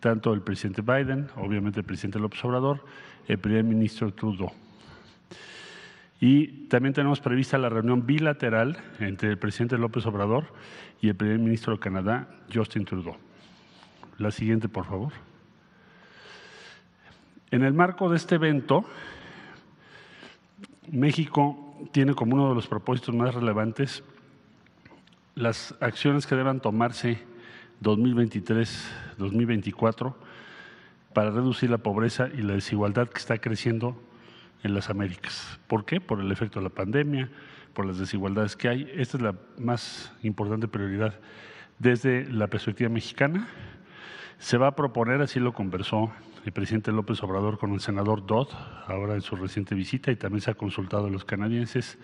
tanto el presidente Biden, obviamente el presidente López Obrador, el primer ministro Trudeau. Y también tenemos prevista la reunión bilateral entre el presidente López Obrador y el primer ministro de Canadá, Justin Trudeau. La siguiente, por favor. En el marco de este evento, México tiene como uno de los propósitos más relevantes las acciones que deban tomarse 2023-2024 para reducir la pobreza y la desigualdad que está creciendo en las Américas. ¿Por qué? Por el efecto de la pandemia, por las desigualdades que hay. Esta es la más importante prioridad desde la perspectiva mexicana. Se va a proponer, así lo conversó el presidente López Obrador con el senador Dodd, ahora en su reciente visita, y también se ha consultado a los canadienses,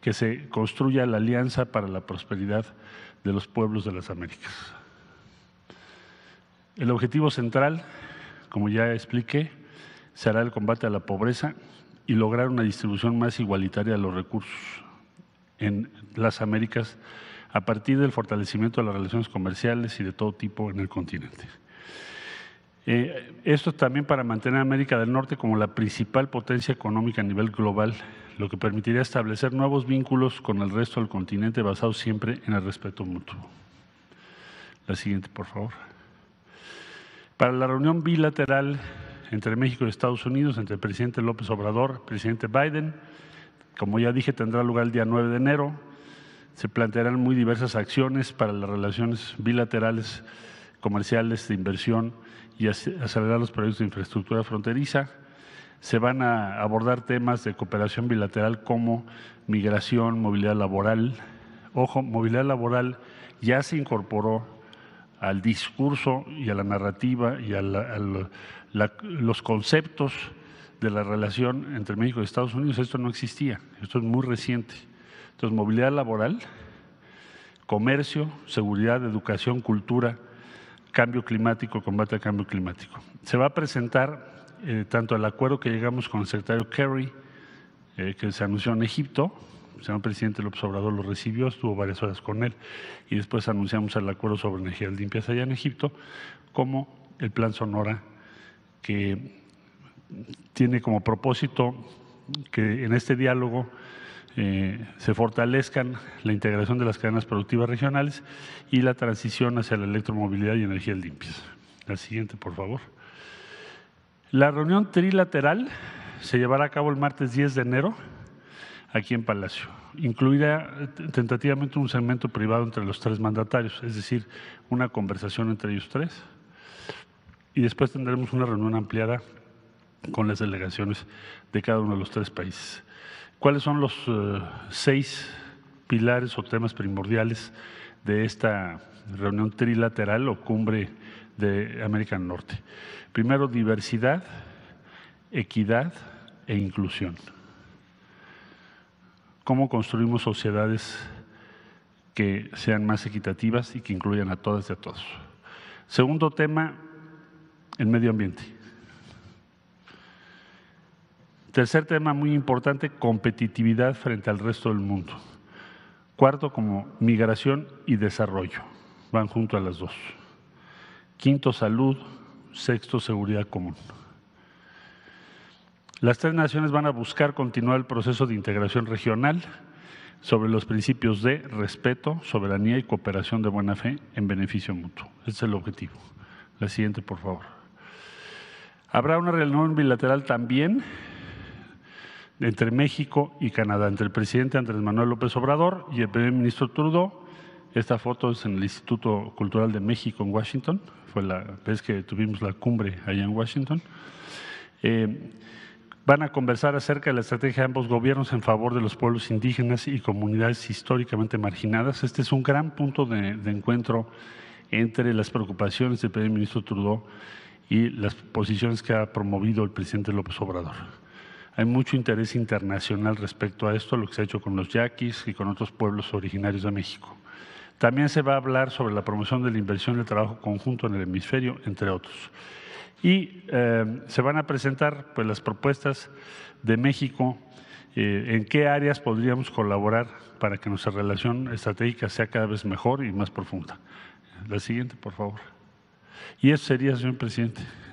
que se construya la alianza para la prosperidad de los pueblos de las Américas. El objetivo central, como ya expliqué, será el combate a la pobreza y lograr una distribución más igualitaria de los recursos en las Américas a partir del fortalecimiento de las relaciones comerciales y de todo tipo en el continente. Eh, esto también para mantener a América del Norte como la principal potencia económica a nivel global, lo que permitiría establecer nuevos vínculos con el resto del continente basados siempre en el respeto mutuo. La siguiente, por favor. Para la reunión bilateral entre México y Estados Unidos, entre el presidente López Obrador, el presidente Biden, como ya dije, tendrá lugar el día 9 de enero. Se plantearán muy diversas acciones para las relaciones bilaterales, comerciales, de inversión y acelerar los proyectos de infraestructura fronteriza. Se van a abordar temas de cooperación bilateral como migración, movilidad laboral. Ojo, movilidad laboral ya se incorporó al discurso y a la narrativa y a, los conceptos de la relación entre México y Estados Unidos. Esto no existía, esto es muy reciente. Entonces, movilidad laboral, comercio, seguridad, educación, cultura, cambio climático, combate al cambio climático. Se va a presentar eh, tanto el acuerdo que llegamos con el secretario Kerry, eh, que se anunció en Egipto, señor presidente López Obrador lo recibió, estuvo varias horas con él y después anunciamos el acuerdo sobre energías limpias allá en Egipto, como el Plan Sonora, que tiene como propósito que en este diálogo eh, se fortalezcan la integración de las cadenas productivas regionales y la transición hacia la electromovilidad y energías limpias. La siguiente, por favor. La reunión trilateral se llevará a cabo el martes 10 de enero aquí en Palacio. Incluirá tentativamente un segmento privado entre los tres mandatarios, es decir, una conversación entre ellos tres. Y después tendremos una reunión ampliada con las delegaciones de cada uno de los tres países. ¿Cuáles son los eh, seis pilares o temas primordiales de esta reunión trilateral o cumbre de América del Norte? Primero, diversidad, equidad e inclusión cómo construimos sociedades que sean más equitativas y que incluyan a todas y a todos. Segundo tema, el medio ambiente. Tercer tema muy importante, competitividad frente al resto del mundo. Cuarto, como migración y desarrollo. Van junto a las dos. Quinto, salud. Sexto, seguridad común. Las tres naciones van a buscar continuar el proceso de integración regional sobre los principios de respeto, soberanía y cooperación de buena fe en beneficio mutuo. Ese es el objetivo. La siguiente, por favor. Habrá una reunión bilateral también entre México y Canadá, entre el presidente Andrés Manuel López Obrador y el primer ministro Trudeau. Esta foto es en el Instituto Cultural de México en Washington. Fue la vez que tuvimos la cumbre allá en Washington. Eh, van a conversar acerca de la estrategia de ambos gobiernos en favor de los pueblos indígenas y comunidades históricamente marginadas. Este es un gran punto de, encuentro entre las preocupaciones del primer ministro Trudeau y las posiciones que ha promovido el presidente López Obrador. Hay mucho interés internacional respecto a esto, lo que se ha hecho con los yaquis y con otros pueblos originarios de México. También se va a hablar sobre la promoción de la inversión y el trabajo conjunto en el hemisferio, entre otros. Y eh, se van a presentar pues, las propuestas de México, eh, en qué áreas podríamos colaborar para que nuestra relación estratégica sea cada vez mejor y más profunda. La siguiente, por favor. Y eso sería, señor presidente.